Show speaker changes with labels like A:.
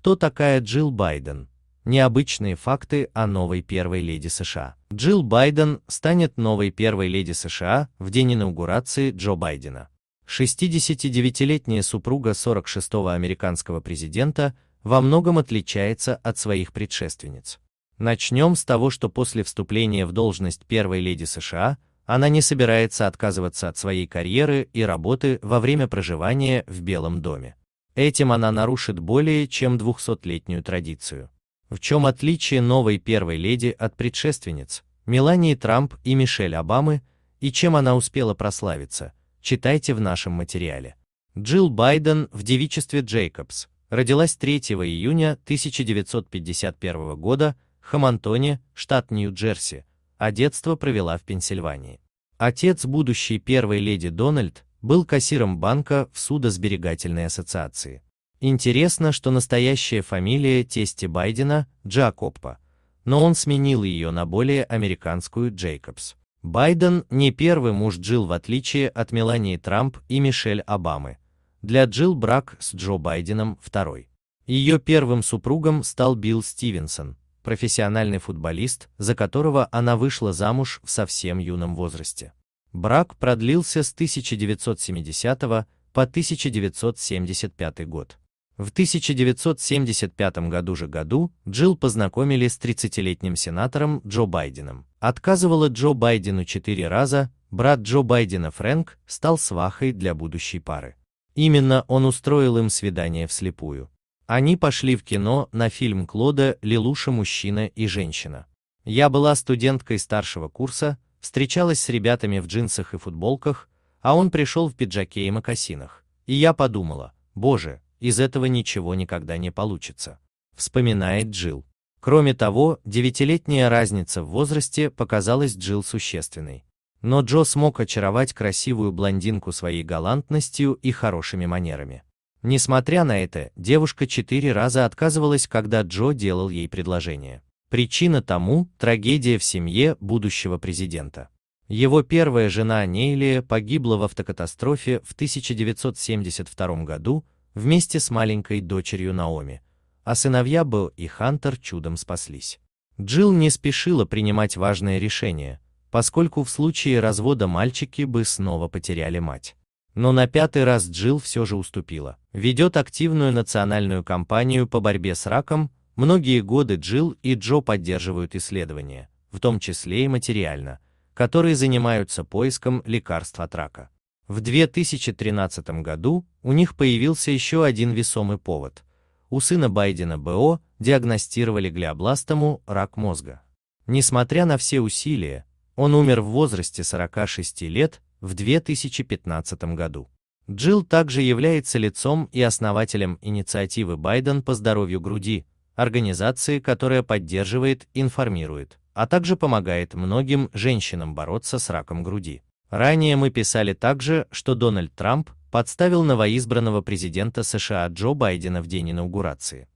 A: Кто такая Джилл Байден? Необычные факты о новой первой леди США. Джилл Байден станет новой первой леди США в день инаугурации Джо Байдена. 69-летняя супруга 46-го американского президента во многом отличается от своих предшественниц. Начнем с того, что после вступления в должность первой леди США она не собирается отказываться от своей карьеры и работы во время проживания в Белом доме. Этим она нарушит более чем 200-летнюю традицию. В чем отличие новой первой леди от предшественниц, Мелании Трамп и Мишель Обамы, и чем она успела прославиться, читайте в нашем материале. Джилл Байден в девичестве Джейкобс родилась 3 июня 1951 года в Хамантоне, штат Нью-Джерси, а детство провела в Пенсильвании. Отец будущей первой леди Дональд был кассиром банка в Судосберегательной ассоциации. Интересно, что настоящая фамилия тести Байдена – Джакоппа, но он сменил ее на более американскую Джейкобс. Байден не первый муж Джилл в отличие от Мелании Трамп и Мишель Обамы. Для Джилл брак с Джо Байденом второй. Ее первым супругом стал Билл Стивенсон, профессиональный футболист, за которого она вышла замуж в совсем юном возрасте. Брак продлился с 1970 по 1975 год. В 1975 году же году Джилл познакомили с 30-летним сенатором Джо Байденом. Отказывала Джо Байдену четыре раза, брат Джо Байдена Фрэнк стал свахой для будущей пары. Именно он устроил им свидание вслепую. Они пошли в кино на фильм Клода Лелуша «Мужчина и женщина». Я была студенткой старшего курса, встречалась с ребятами в джинсах и футболках, а он пришел в пиджаке и мокасинах. И я подумала, боже, из этого ничего никогда не получится. Вспоминает Джилл. Кроме того, девятилетняя разница в возрасте показалась Джилл существенной. Но Джо смог очаровать красивую блондинку своей галантностью и хорошими манерами. Несмотря на это, девушка четыре раза отказывалась, когда Джо делал ей предложение. Причина тому – трагедия в семье будущего президента. Его первая жена Нейлия погибла в автокатастрофе в 1972 году вместе с маленькой дочерью Наоми, а сыновья Бэл и Хантер чудом спаслись. Джилл не спешила принимать важное решение, поскольку в случае развода мальчики бы снова потеряли мать. Но на пятый раз Джилл все же уступила. Ведет активную национальную кампанию по борьбе с раком Многие годы Джилл и Джо поддерживают исследования, в том числе и материально, которые занимаются поиском лекарств от рака. В 2013 году у них появился еще один весомый повод. У сына Байдена БО диагностировали глиобластому рак мозга. Несмотря на все усилия, он умер в возрасте 46 лет в 2015 году. Джилл также является лицом и основателем инициативы Байден по здоровью груди, организации, которая поддерживает, информирует, а также помогает многим женщинам бороться с раком груди. Ранее мы писали также, что Дональд Трамп подставил новоизбранного президента США Джо Байдена в день инаугурации.